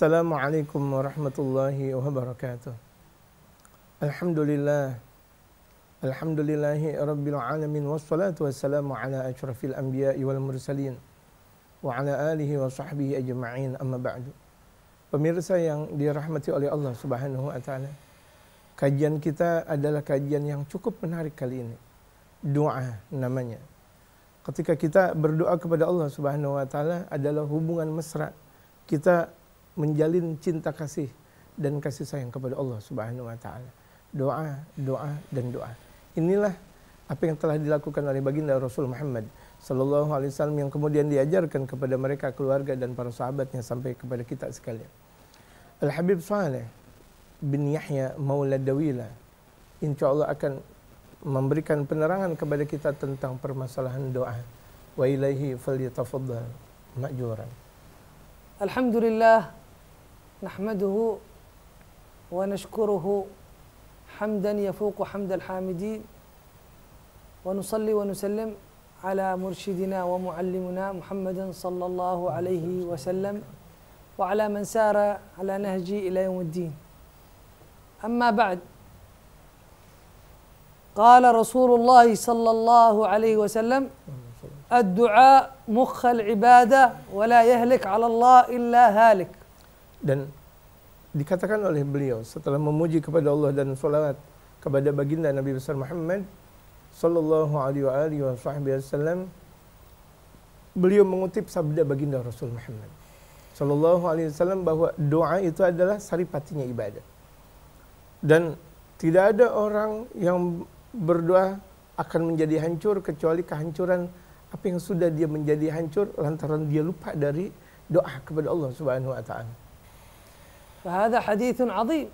Assalamualaikum warahmatullahi wabarakatuh. Alhamdulillah. Alhamdulillahi rabbil alamin wassalatu wassalamu ala العالمين anbiya wal mursalin wa ala alihi wa sahbihi ajma'in amma ba'du. Pemirsa yang dirahmati oleh Allah Subhanahu wa taala. Kajian kita adalah kajian yang cukup menarik kali ini. Doa namanya. Ketika kita berdoa kepada Allah Subhanahu wa taala adalah hubungan mesra kita menjalin cinta kasih dan kasih sayang kepada Allah Subhanahu wa taala. Doa, doa dan doa. Inilah apa yang telah dilakukan oleh baginda Rasul Muhammad sallallahu alaihi wasallam yang kemudian diajarkan kepada mereka keluarga dan para sahabatnya sampai kepada kita sekalian. Al Habib Saleh bin Yahya Maula Dawila insya Allah akan memberikan penerangan kepada kita tentang permasalahan doa. Wa ilaihi falyatafaddal ma'juran. Alhamdulillah نحمده ونشكره حمدا يفوق حمد الحامدين ونصلي ونسلم على مرشدنا ومعلمنا محمد صلى الله عليه وسلم وعلى من سار على نهجي إلى يوم الدين أما بعد قال رسول الله صلى الله عليه وسلم الدعاء مخ العبادة ولا يهلك على الله إلا هالك Dan dikatakan oleh beliau setelah memuji kepada Allah dan salawat kepada baginda Nabi besar Muhammad sallallahu alaihi wasallam beliau mengutip sabda baginda Rasul Muhammad sallallahu alaihi wasallam bahwa doa itu adalah saripatinya ibadah. Dan tidak ada orang yang berdoa akan menjadi hancur kecuali kehancuran apa yang sudah dia menjadi hancur lantaran dia lupa dari doa kepada Allah Subhanahu wa taala. Fahada hadithun azim.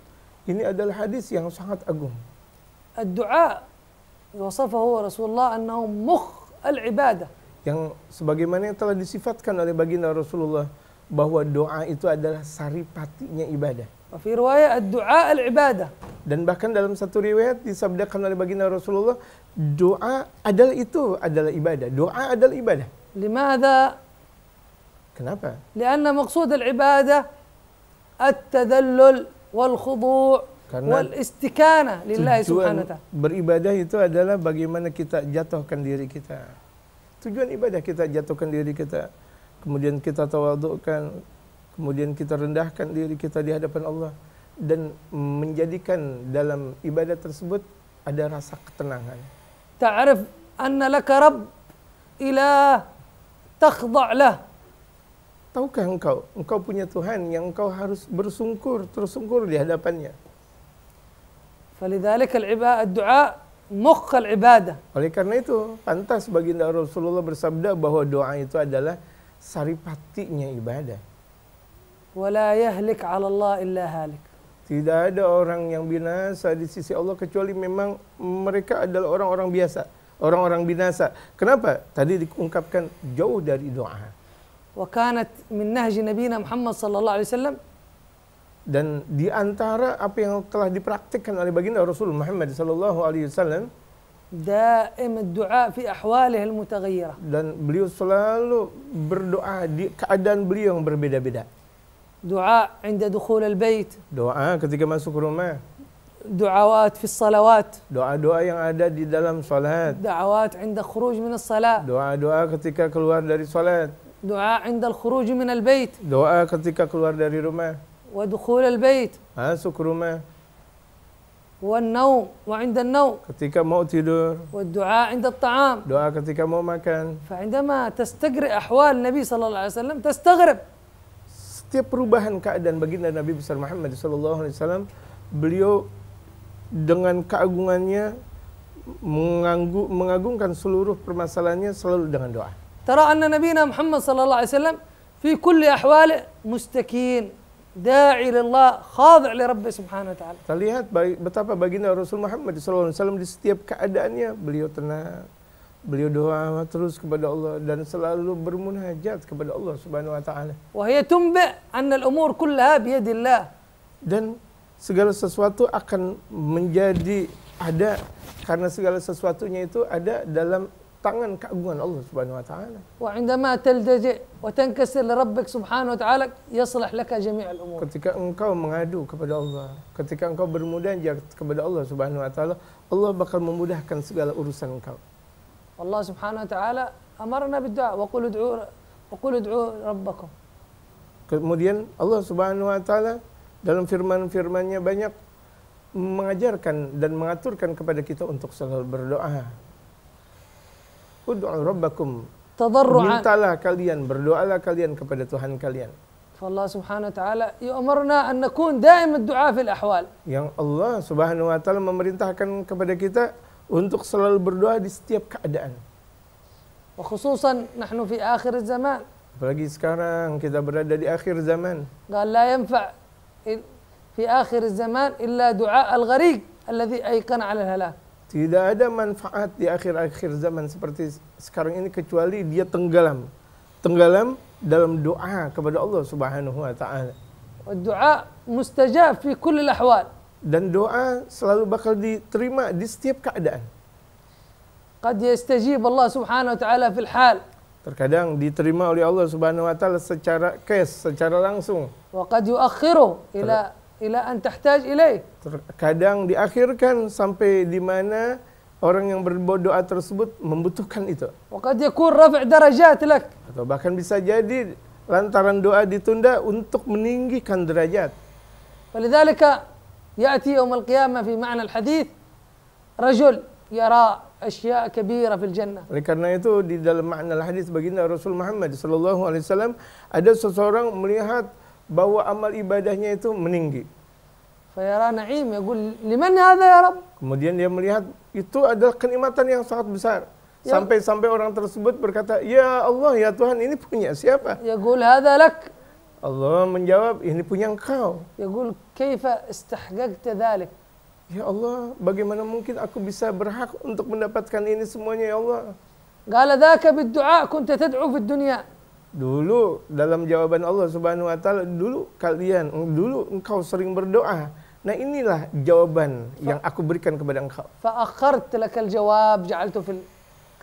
Ini adalah hadis yang sangat agung. Ad-du'a wasafahu Rasulullah annahu mukh al-ibadah. Yang sebagaimana yang telah disifatkan oleh baginda Rasulullah bahwa doa itu adalah saripatinya ibadah. Fi riwayat ad-du'a al-ibadah. Dan bahkan dalam satu riwayat disabdakan oleh baginda Rasulullah, doa adalah itu adalah ibadah. Doa adalah ibadah. Limadha? Kenapa? Karena maksud al-ibadah التذلل والخضوع Karena والاستكانة لله سبحانه وتعالى Beribadah itu adalah bagaimana kita jatuhkan diri kita. Tujuan ibadah kita jatuhkan diri kita. Kemudian kita tawadukkan. Kemudian kita rendahkan diri kita di hadapan Allah. Dan menjadikan dalam ibadah tersebut ada rasa ketenangan. Ta'arif anna laka Rabb ilah takhda' Tahukah engkau, engkau punya Tuhan yang engkau harus bersungkur, tersungkur di hadapannya. al فلذلك الدعاء مخ ibadah. Oleh karena itu, pantas baginda Rasulullah bersabda bahwa doa itu adalah saripatinya ibadah. ولا yahlik ala Allah illa halik. Tidak ada orang yang binasa di sisi Allah kecuali memang mereka adalah orang-orang biasa, orang-orang binasa. Kenapa? Tadi diungkapkan jauh dari doa. وكانت من نهج نبينا محمد صلى الله عليه وسلم dan di antara apa yang telah dipraktikkan oleh baginda Rasul Muhammad sallallahu alaihi wasallam daim ad-du'a fi ahwalihi dan beliau selalu berdoa di keadaan beliau yang berbeda-beda Doa عند دخول al-bait doa ketika masuk rumah دعوات في الصلوات doa doa yang ada di dalam salat دعوات عند خروج من الصلاة doa doa ketika keluar dari salat Doa indal khuruji min al bait. Doa ketika keluar dari rumah. Wa dukhul al bait. Masuk rumah. Wa nau wa inda nau. Ketika mau tidur. Wa doa inda ta'am. Doa ketika mau makan. Fa indama tastagri ahwal Nabi sallallahu alaihi wasallam tastaghrib. Setiap perubahan keadaan baginda Nabi besar Muhammad sallallahu alaihi wasallam beliau dengan keagungannya mengagungkan seluruh permasalahannya selalu dengan doa. ترى أن نبينا محمد صلى الله عليه وسلم في كل أحواله مستكين Kita betapa baginda Rasul Muhammad SAW di setiap keadaannya beliau tenang. Beliau doa terus kepada Allah dan selalu bermunajat kepada Allah Subhanahu wa taala. Wa hiya anna al-umur kullaha bi yadillah. Dan segala sesuatu akan menjadi ada karena segala sesuatunya itu ada dalam tangan keagungan Allah Subhanahu wa taala. Wa indama taltaji wa tankasir li rabbik subhanahu wa ta'ala yaslah laka jami' al umur. Ketika engkau mengadu kepada Allah, ketika engkau bermudaja kepada Allah Subhanahu wa taala, Allah bakal memudahkan segala urusan engkau. Allah Subhanahu wa taala amarna bid'a wa qul ud'u wa qul ud'u rabbakum. Kemudian Allah Subhanahu wa taala dalam firman-firmannya banyak mengajarkan dan mengaturkan kepada kita untuk selalu berdoa. Ud'u rabbakum. Tadarru'an. Mintalah kalian, berdoalah kalian kepada Tuhan kalian. Allah Subhanahu Wa Taala يأمرنا أن نكون دائما الدعاء في الأحوال. Yang Allah Subhanahu wa taala memerintahkan kepada kita untuk selalu berdoa di setiap keadaan. وخصوصا نحن في آخر الزمان. Apalagi sekarang kita berada di akhir zaman. قال لا ينفع في آخر الزمان إلا دعاء الغريق الذي أيقن على الهلاك. Tidak ada manfaat di akhir-akhir zaman seperti sekarang ini kecuali dia tenggelam. Tenggelam dalam doa kepada Allah Subhanahu wa taala. Doa mustajab fi kulli al-ahwal. Dan doa selalu bakal diterima di setiap keadaan. Qad yastajib Allah Subhanahu wa taala fil hal. Terkadang diterima oleh Allah Subhanahu wa taala secara case, secara langsung. Wa qad yuakhiru ila ila an tahtaj ilaih. Kadang diakhirkan sampai di mana orang yang berdoa tersebut membutuhkan itu. qad yakun raf' darajat lak. Atau bahkan bisa jadi lantaran doa ditunda untuk meninggikan derajat. ولذلك يأتي يوم القيامة في معنى الحديث رجل يرى أشياء كبيرة في الجنة. Oleh karena itu di dalam makna hadis baginda Rasul Muhammad sallallahu alaihi wasallam ada seseorang melihat bahwa amal ibadahnya itu meninggi. na'im, ya, ya Kemudian dia melihat itu adalah kenikmatan yang sangat besar. Ya. Sampai-sampai orang tersebut berkata, "Ya Allah, ya Tuhan, ini punya siapa?" Yaqul ada lak. Allah menjawab, "Ini punya engkau." Yaqul, "Kaifa istahqaqta dhalik?" Ya Allah, bagaimana mungkin aku bisa berhak untuk mendapatkan ini semuanya ya Allah? Qala dhaka bid kunta tad'u dunya. Dulu dalam jawaban Allah Subhanahu wa taala, dulu kalian dulu engkau sering berdoa. Nah, inilah jawaban fa yang aku berikan kepada engkau. Fa akhartu lakal jawab ja'altu fil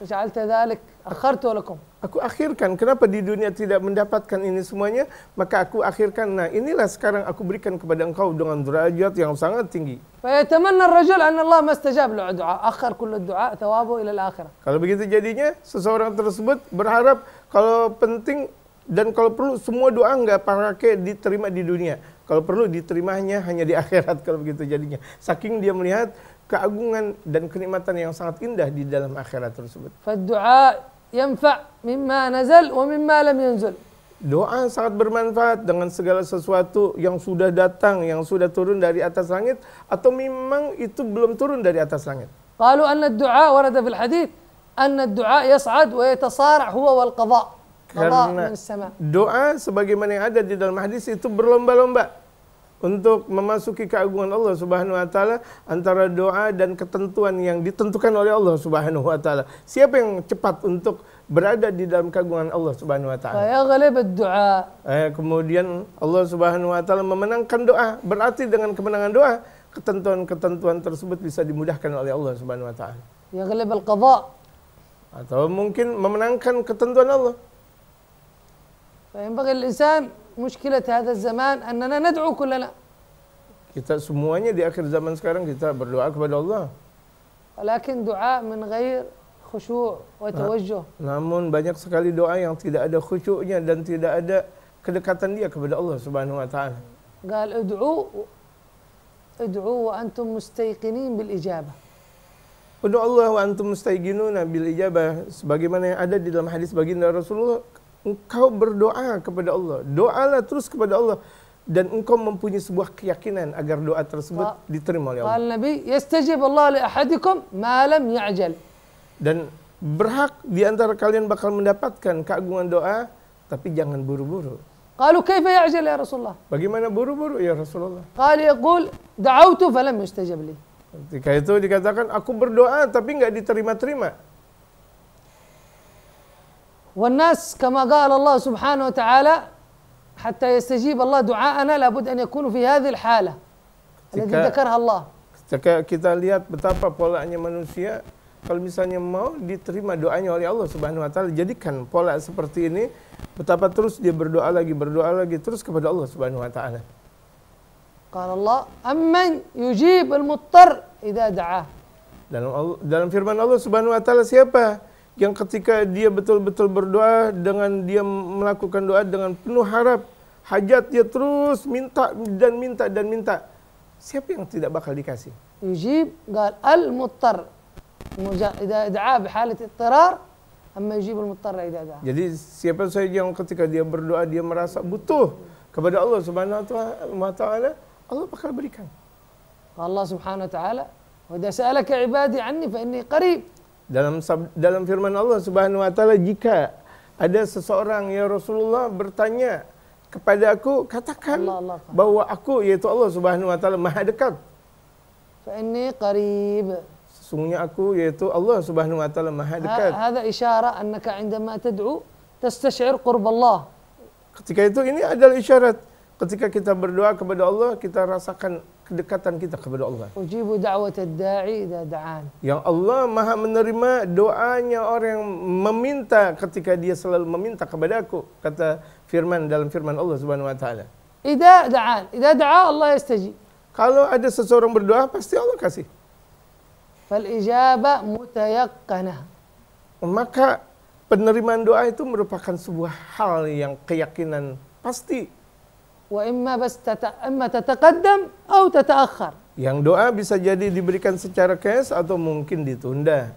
ja'alta dhalik akhartu lakum. Aku akhirkan. Kenapa di dunia tidak mendapatkan ini semuanya? Maka aku akhirkan. Nah, inilah sekarang aku berikan kepada engkau dengan derajat yang sangat tinggi. Fayatamanna ar-rajul anna Allah mastajab lahu du'a. Akhar kullu du'a thawabu ila al-akhirah. Kalau begitu jadinya seseorang tersebut berharap kalau penting dan kalau perlu semua doa nggak pakai diterima di dunia. Kalau perlu diterimanya hanya di akhirat kalau begitu jadinya. Saking dia melihat keagungan dan kenikmatan yang sangat indah di dalam akhirat tersebut. Doa yanfa mimma nazal wa mimma lam yanzul. Doa sangat bermanfaat dengan segala sesuatu yang sudah datang, yang sudah turun dari atas langit atau memang itu belum turun dari atas langit. Kalau anak doa dua warada fil hadits أن الدعاء يصعد ويتصارع هو والقضاء قضاء من doa sebagaimana yang ada di dalam hadis itu berlomba-lomba untuk memasuki keagungan Allah Subhanahu wa taala antara doa dan ketentuan yang ditentukan oleh Allah Subhanahu wa taala. Siapa yang cepat untuk berada di dalam keagungan Allah Subhanahu wa taala? doa. Eh, kemudian Allah Subhanahu wa taala memenangkan doa. Berarti dengan kemenangan doa, ketentuan-ketentuan tersebut bisa dimudahkan oleh Allah Subhanahu wa taala. Ya ghalib al atau mungkin memenangkan ketentuan Allah. فينبغي الإنسان مشكلة هذا الزمان أننا ندعو كلنا. Kita semuanya di akhir zaman sekarang kita berdoa kepada Allah. ولكن دعاء من غير خشوع وتوجه. Nah, namun banyak sekali doa yang tidak ada khusyuknya dan tidak ada kedekatan dia kepada Allah Subhanahu wa taala. قال ادعوا ادعوا وانتم مستيقنين بالاجابه. Udu Allah wa antum mustaiginuna bil ijabah sebagaimana yang ada di dalam hadis baginda Rasulullah engkau berdoa kepada Allah doalah terus kepada Allah dan engkau mempunyai sebuah keyakinan agar doa tersebut diterima oleh Allah. Al Nabi yastajib Allah li ahadikum ma lam ya'jal. Dan berhak di antara kalian bakal mendapatkan keagungan doa tapi jangan buru-buru. Qalu kaifa ya'jal ya Rasulullah? Bagaimana buru-buru ya Rasulullah? Qali yaqul da'awtu falam yustajab li. Ketika itu dikatakan aku berdoa tapi nggak diterima-terima. والناس كما قال الله سبحانه وتعالى حتى يستجيب الله دعاءنا لابد أن يكون في هذه الحالة التي ذكرها الله ketika kita lihat betapa polanya manusia kalau misalnya mau diterima doanya oleh Allah Subhanahu wa taala jadikan pola seperti ini betapa terus dia berdoa lagi berdoa lagi terus kepada Allah Subhanahu wa taala kalau Allah, amman yujib al-muttar idza da'ah. Dalam Allah, dalam firman Allah Subhanahu wa taala siapa yang ketika dia betul-betul berdoa dengan dia melakukan doa dengan penuh harap hajat dia terus minta dan minta dan minta siapa yang tidak bakal dikasih yujib gal al muttar idza da'a bi halat ittirar amma yujib al muttar idza da'a jadi siapa saja yang ketika dia berdoa dia merasa butuh kepada Allah Subhanahu wa taala Allah bakal berikan. Allah Subhanahu wa taala, "Wa sa'alaka ibadi anni fa inni qarib." Dalam dalam firman Allah Subhanahu wa taala, jika ada seseorang ya Rasulullah bertanya kepada aku, katakan Allah, Allah. bahwa aku yaitu Allah Subhanahu wa taala Maha dekat. Fa inni qarib. Sesungguhnya aku yaitu Allah Subhanahu wa taala Maha dekat. Hada isyarat annaka indama tad'u tastash'ir qurb Allah. Ketika itu ini adalah isyarat Ketika kita berdoa kepada Allah, kita rasakan kedekatan kita kepada Allah. Ujibu da'wat da'i da'an. Yang Allah Maha menerima doanya orang yang meminta ketika dia selalu meminta kepada aku kata firman dalam firman Allah Subhanahu wa taala. Idza da'an, idza da'a Allah yastajib. Kalau ada seseorang berdoa pasti Allah kasih. Fal ijaba mutayaqqana. Maka penerimaan doa itu merupakan sebuah hal yang keyakinan pasti wa imma bas tata, imma tataqaddam atau tataakhir. Yang doa bisa jadi diberikan secara cash atau mungkin ditunda.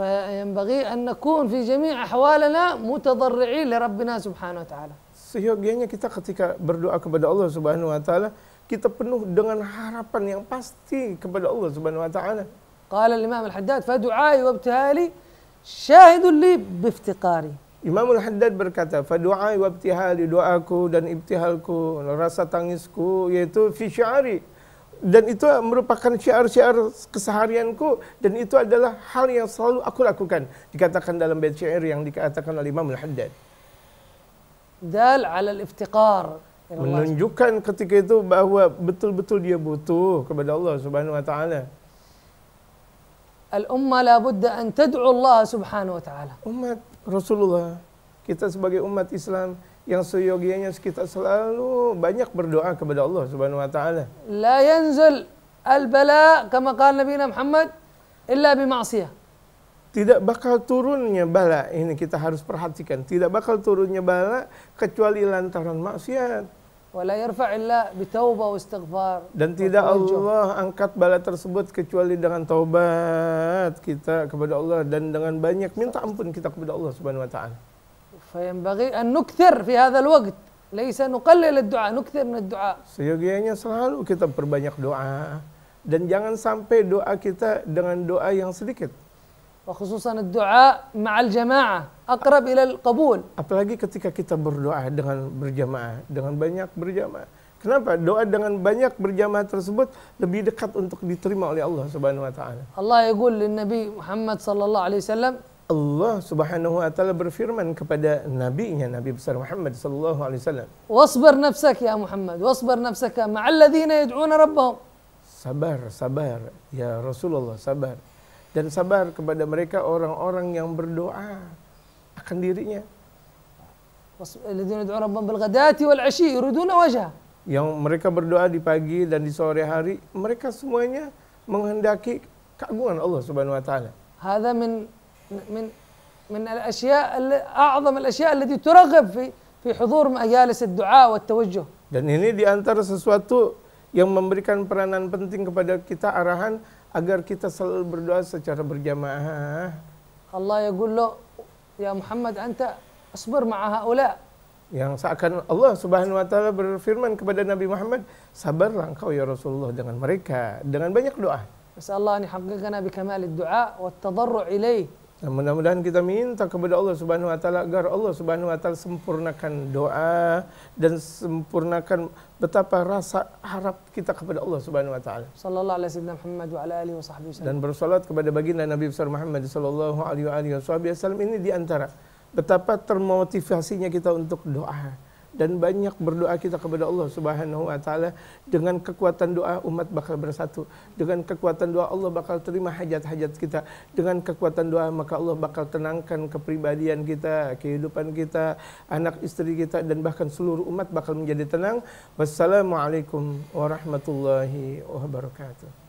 فينبغي أن نكون في جميع أحوالنا متضرعين لربنا سبحانه وتعالى. Seyogianya kita ketika berdoa kepada Allah Subhanahu wa taala, kita penuh dengan harapan yang pasti kepada Allah Subhanahu wa taala. قال الإمام الحداد فدعائي وابتهالي شاهد لي بافتقاري. Imam Al-Haddad berkata, "Fadu'ai wa ibtihali doaku dan ibtihalku, rasa tangisku yaitu fi syari. Dan itu merupakan syiar-syiar keseharianku dan itu adalah hal yang selalu aku lakukan. Dikatakan dalam bait syair yang dikatakan oleh Imam Al-Haddad. Dal 'ala al-iftiqar. Ya Menunjukkan ketika itu bahwa betul-betul dia butuh kepada Allah Subhanahu wa taala. Al-umma la budda an tad'u Allah Subhanahu wa taala. Umat Rasulullah. Kita sebagai umat Islam yang seyogianya kita selalu banyak berdoa kepada Allah Subhanahu wa taala. La yanzul al-bala kama qala Nabi Muhammad illa bi ma'siyah. Tidak bakal turunnya bala ini kita harus perhatikan. Tidak bakal turunnya bala kecuali lantaran maksiat. Wala yarfa'illah wa istighfar. Dan tidak Allah angkat bala tersebut kecuali dengan taubat kita kepada Allah dan dengan banyak minta ampun kita kepada Allah Subhanahu wa taala. Fayambaghi an nukthir fi hadzal waqt. Laisa nuqallil ad-du'a, nukthir min ad-du'a. Seyogianya selalu kita perbanyak doa dan jangan sampai doa kita dengan doa yang sedikit. وخصوصا doa مع jamaah, akrab إلى qabul apalagi ketika kita berdoa dengan berjamaah dengan banyak berjamaah Kenapa? Doa dengan banyak berjamaah tersebut lebih dekat untuk diterima oleh Allah Subhanahu wa taala. Allah yaqul lin Nabi Muhammad sallallahu alaihi wasallam Allah Subhanahu wa taala berfirman kepada nabinya Nabi besar Muhammad sallallahu alaihi wasallam. Wasbir nafsak ya Muhammad, wasbir nafsak ma'al ladzina yad'una rabbahum. Sabar, sabar ya Rasulullah, sabar dan sabar kepada mereka orang-orang yang berdoa akan dirinya. Yang mereka berdoa di pagi dan di sore hari, mereka semuanya menghendaki keagungan Allah Subhanahu wa taala. هذا min min من الاشياء اعظم الاشياء التي ترغب في في حضور مجالس الدعاء والتوجه. Dan ini di antara sesuatu yang memberikan peranan penting kepada kita arahan agar kita selalu berdoa secara berjamaah. Allah ya gullo ya Muhammad anta sabar ma'a haula. Yang seakan Allah Subhanahu wa taala berfirman kepada Nabi Muhammad, sabarlah engkau ya Rasulullah dengan mereka dengan banyak doa. Masya ini hakikatnya hakikana bi kamal doa wa tadarru ilaih dan mudah-mudahan kita minta kepada Allah Subhanahu Wa Taala agar Allah Subhanahu Wa Taala sempurnakan doa dan sempurnakan betapa rasa harap kita kepada Allah Subhanahu Wa Taala. Sallallahu Alaihi Wasallam Muhammad wa Alaihi Wasallam. Dan bersolat kepada baginda Nabi besar Muhammad Sallallahu Alaihi Wasallam ini diantara betapa termotivasinya kita untuk doa. dan banyak berdoa kita kepada Allah Subhanahu wa taala dengan kekuatan doa umat bakal bersatu dengan kekuatan doa Allah bakal terima hajat-hajat kita dengan kekuatan doa maka Allah bakal tenangkan kepribadian kita kehidupan kita anak istri kita dan bahkan seluruh umat bakal menjadi tenang wassalamualaikum warahmatullahi wabarakatuh